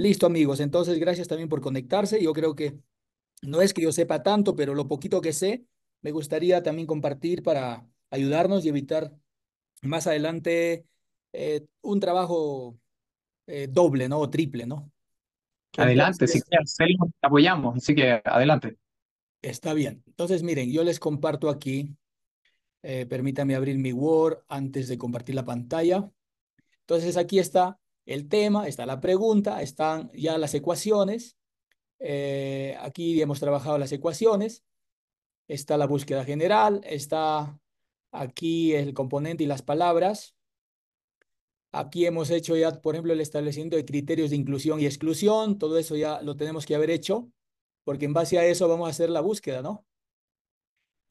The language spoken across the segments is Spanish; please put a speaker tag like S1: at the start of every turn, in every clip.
S1: Listo, amigos. Entonces, gracias también por conectarse. Yo creo que no es que yo sepa tanto, pero lo poquito que sé, me gustaría también compartir para ayudarnos y evitar más adelante eh, un trabajo eh, doble, ¿no? O triple, ¿no?
S2: Adelante, si
S1: quieres, apoyamos, así que adelante. Está bien. Entonces, miren, yo les comparto aquí. Eh, permítame abrir mi Word antes de compartir la pantalla. Entonces, aquí está el tema, está la pregunta, están ya las ecuaciones. Eh, aquí hemos trabajado las ecuaciones. Está la búsqueda general, está aquí el componente y las palabras. Aquí hemos hecho ya, por ejemplo, el establecimiento de criterios de inclusión y exclusión. Todo eso ya lo tenemos que haber hecho, porque en base a eso vamos a hacer la búsqueda, ¿no?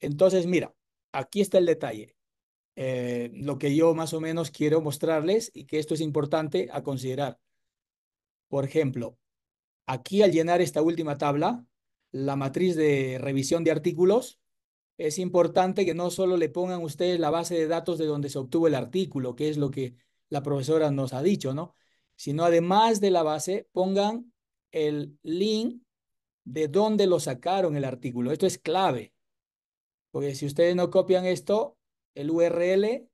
S1: Entonces, mira, aquí está el detalle. Eh, lo que yo más o menos quiero mostrarles y que esto es importante a considerar. Por ejemplo, aquí al llenar esta última tabla, la matriz de revisión de artículos, es importante que no solo le pongan ustedes la base de datos de donde se obtuvo el artículo, que es lo que la profesora nos ha dicho, ¿no? Sino además de la base, pongan el link de donde lo sacaron el artículo. Esto es clave, porque si ustedes no copian esto, el URL,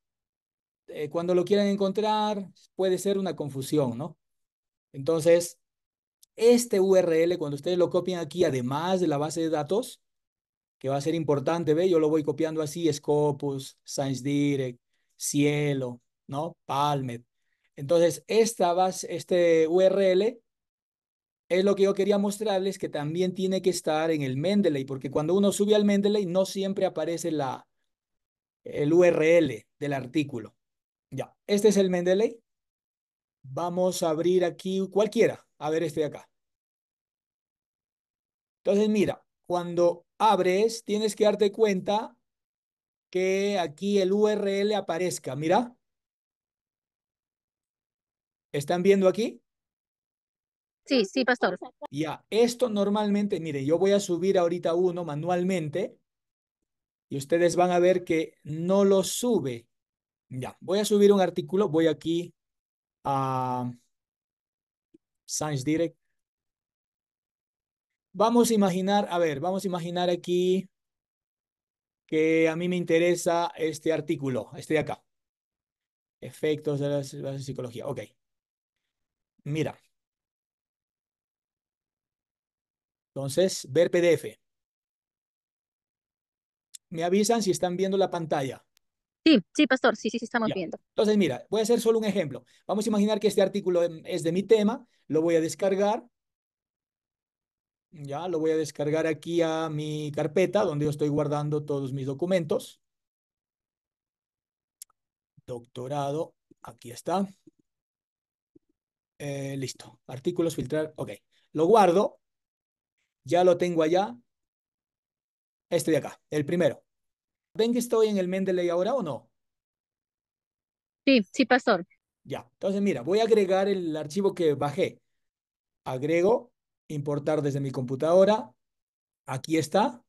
S1: eh, cuando lo quieran encontrar, puede ser una confusión, ¿no? Entonces, este URL, cuando ustedes lo copian aquí, además de la base de datos, que va a ser importante, ¿ve? Yo lo voy copiando así, Scopus, Science Direct, Cielo, ¿no? Palmet. Entonces, esta base, este URL es lo que yo quería mostrarles que también tiene que estar en el Mendeley, porque cuando uno sube al Mendeley no siempre aparece la, el URL del artículo. Ya, este es el Mendeley. Vamos a abrir aquí cualquiera. A ver este de acá. Entonces, mira, cuando abres, tienes que darte cuenta que aquí el URL aparezca. Mira. ¿Están viendo aquí? Sí, sí, pastor. Ya, esto normalmente, mire, yo voy a subir ahorita uno manualmente y ustedes van a ver que no lo sube. Ya, voy a subir un artículo, voy aquí a Science Direct. Vamos a imaginar, a ver, vamos a imaginar aquí que a mí me interesa este artículo, este de acá. Efectos de la, psicología, ok. Mira. Entonces, ver PDF me avisan si están viendo la pantalla. Sí, sí, pastor, sí, sí, sí, estamos viendo. Entonces, mira, voy a hacer solo un ejemplo. Vamos a imaginar que este artículo es de mi tema, lo voy a descargar. Ya, lo voy a descargar aquí a mi carpeta donde yo estoy guardando todos mis documentos. Doctorado, aquí está. Eh, listo, artículos, filtrar, ok. Lo guardo, ya lo tengo allá. Este de acá, el primero. ¿Ven que estoy en el Mendeley ahora o no? Sí, sí, pastor. Ya, entonces mira, voy a agregar el archivo que bajé. Agrego, importar desde mi computadora. Aquí está,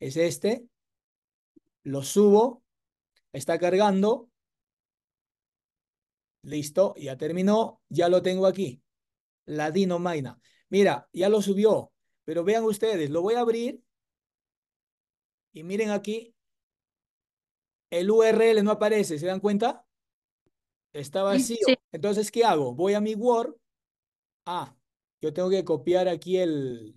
S1: es este. Lo subo, está cargando. Listo, ya terminó, ya lo tengo aquí. Dino Maina. Mira, ya lo subió, pero vean ustedes, lo voy a abrir y miren aquí, el URL no aparece, ¿se dan cuenta? Está vacío. Entonces, ¿qué hago? Voy a mi Word. Ah, yo tengo que copiar aquí el,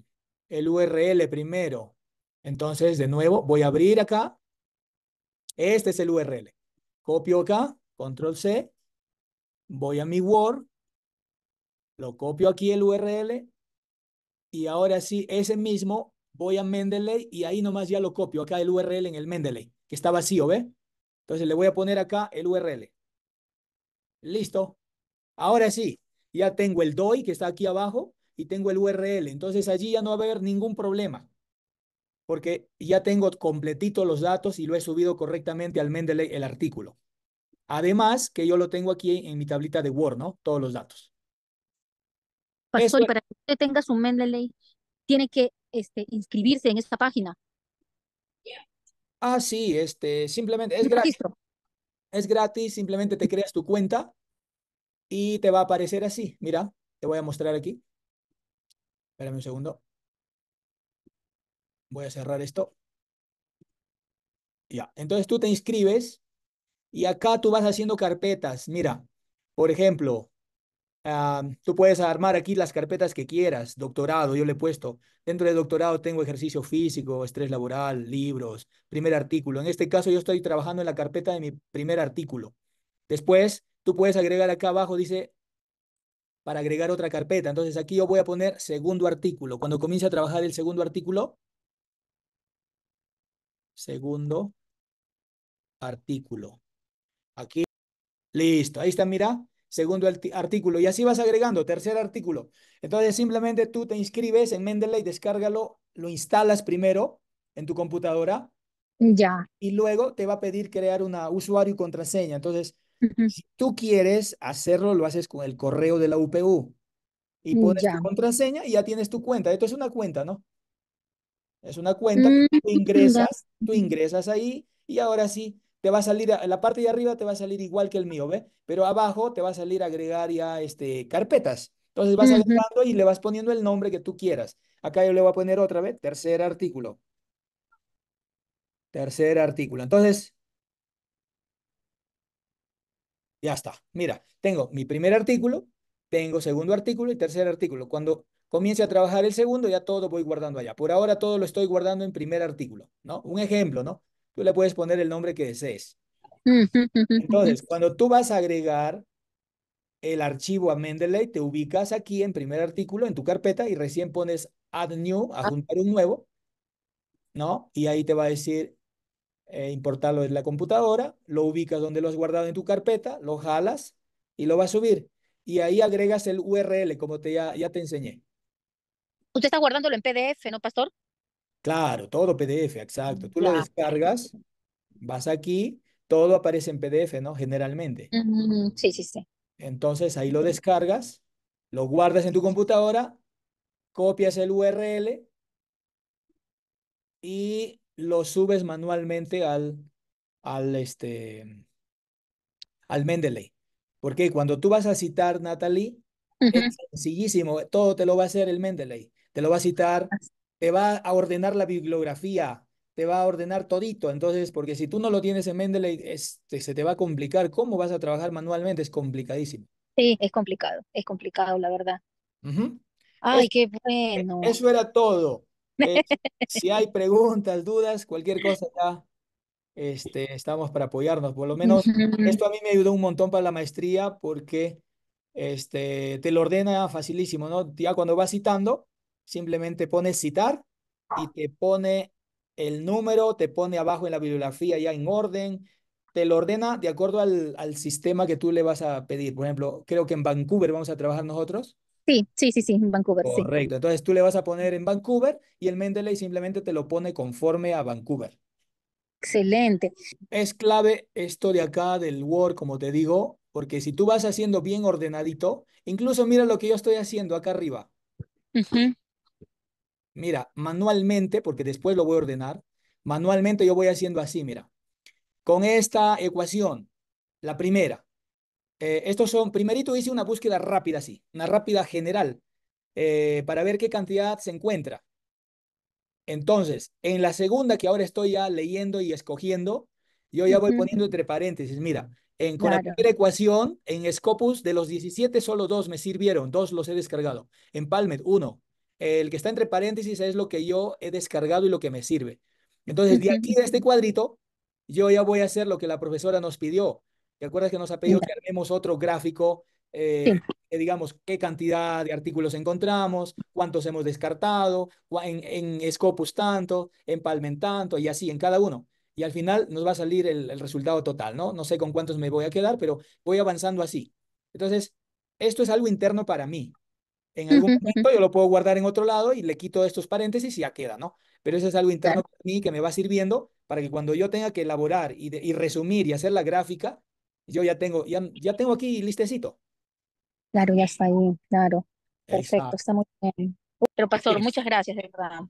S1: el URL primero. Entonces, de nuevo, voy a abrir acá. Este es el URL. Copio acá, control C. Voy a mi Word. Lo copio aquí el URL. Y ahora sí, ese mismo, voy a Mendeley y ahí nomás ya lo copio. Acá el URL en el Mendeley, que está vacío, ¿ve? Entonces le voy a poner acá el URL. Listo. Ahora sí, ya tengo el DOI que está aquí abajo y tengo el URL. Entonces allí ya no va a haber ningún problema porque ya tengo completito los datos y lo he subido correctamente al Mendeley el artículo. Además que yo lo tengo aquí en mi tablita de Word, ¿no? Todos los datos. Eso... para que usted tenga su Mendeley, tiene que este, inscribirse en esta página. Ah, sí, este, simplemente es gratis. Es gratis, simplemente te creas tu cuenta y te va a aparecer así. Mira, te voy a mostrar aquí. Espérame un segundo. Voy a cerrar esto. Ya, entonces tú te inscribes y acá tú vas haciendo carpetas. Mira, por ejemplo, Ah, tú puedes armar aquí las carpetas que quieras, doctorado, yo le he puesto. Dentro de doctorado tengo ejercicio físico, estrés laboral, libros, primer artículo. En este caso yo estoy trabajando en la carpeta de mi primer artículo. Después tú puedes agregar acá abajo, dice, para agregar otra carpeta. Entonces aquí yo voy a poner segundo artículo. Cuando comience a trabajar el segundo artículo, segundo artículo. Aquí, listo, ahí está, mira segundo artículo, y así vas agregando, tercer artículo. Entonces simplemente tú te inscribes en Mendeley, descárgalo, lo instalas primero en tu computadora. Ya. Y luego te va a pedir crear una usuario y contraseña. Entonces, si tú quieres hacerlo, lo haces con el correo de la UPU. Y mm, pones contraseña y ya tienes tu cuenta. Esto es una cuenta, ¿no? Es una cuenta mm, ingresas, tú ingresas ahí y ahora sí te va a salir, a la parte de arriba te va a salir igual que el mío, ¿ve? Pero abajo te va a salir agregar ya este, carpetas. Entonces vas agregando y le vas poniendo el nombre que tú quieras. Acá yo le voy a poner otra vez, tercer artículo. Tercer artículo. Entonces, ya está. Mira, tengo mi primer artículo, tengo segundo artículo y tercer artículo. Cuando comience a trabajar el segundo, ya todo voy guardando allá. Por ahora todo lo estoy guardando en primer artículo, ¿no? Un ejemplo, ¿no? Tú le puedes poner el nombre que desees. Entonces, cuando tú vas a agregar el archivo a Mendeley, te ubicas aquí en primer artículo, en tu carpeta, y recién pones add new, a ah. juntar un nuevo, ¿no? Y ahí te va a decir eh, importarlo desde la computadora, lo ubicas donde lo has guardado en tu carpeta, lo jalas y lo vas a subir. Y ahí agregas el URL, como te, ya, ya te enseñé. Usted está guardándolo en PDF, ¿no, Pastor? Claro, todo PDF, exacto. Tú lo descargas, vas aquí, todo aparece en PDF, ¿no? Generalmente. Sí, sí, sí. Entonces ahí lo descargas, lo guardas en tu computadora, copias el URL y lo subes manualmente al, al, este, al Mendeley. Porque cuando tú vas a citar Natalie, es sencillísimo, todo te lo va a hacer el Mendeley. Te lo va a citar te va a ordenar la bibliografía, te va a ordenar todito. Entonces, porque si tú no lo tienes en Mendeley, este, se te va a complicar. ¿Cómo vas a trabajar manualmente? Es complicadísimo. Sí, es complicado, es complicado, la verdad. Ay, qué bueno. Eso era todo. Eh, si hay preguntas, dudas, cualquier cosa ya este, estamos para apoyarnos. Por lo menos esto a mí me ayudó un montón para la maestría porque este, te lo ordena facilísimo, ¿no? Ya cuando vas citando, simplemente pones citar y te pone el número, te pone abajo en la bibliografía ya en orden, te lo ordena de acuerdo al, sistema que tú le vas a pedir. Por ejemplo, creo que en Vancouver vamos a trabajar nosotros. Sí, sí, sí, sí, en Vancouver. Correcto. Entonces tú le vas a poner en Vancouver y el Mendeley simplemente te lo pone conforme a Vancouver. Excelente. Es clave esto de acá del Word, como te digo, porque si tú vas haciendo bien ordenadito, incluso mira lo que yo estoy haciendo acá arriba mira, manualmente, porque después lo voy a ordenar, manualmente yo voy haciendo así, mira, con esta ecuación, la primera, eh, estos son, primerito hice una búsqueda rápida así, una rápida general, eh, para ver qué cantidad se encuentra. Entonces, en la segunda que ahora estoy ya leyendo y escogiendo, yo ya voy poniendo entre paréntesis, mira, en, con la primera ecuación, en Scopus, de los 17, solo dos me sirvieron, dos los he descargado. En Palmet, uno el que está entre paréntesis es lo que yo he descargado y lo que me sirve. Entonces, de aquí, de este cuadrito, yo ya voy a hacer lo que la profesora nos pidió. ¿Te acuerdas que nos ha pedido que armemos otro gráfico? Eh, que digamos qué cantidad de artículos encontramos, cuántos hemos descartado, en, Scopus tanto, en Palmen tanto, y así en cada uno. Y al final nos va a salir el resultado total, ¿no? No sé con cuántos me voy a quedar, pero voy avanzando así. Entonces, esto es algo interno para mí. En algún momento yo lo puedo guardar en otro lado y le quito estos paréntesis y ya queda, ¿no? Pero eso es algo interno para mí que me va sirviendo para que cuando yo tenga que elaborar y, resumir y hacer la gráfica, yo ya tengo, ya, ya tengo aquí listecito. Claro, ya está ahí, claro. Perfecto, está. muy bien. Pero pastor, muchas gracias, de verdad.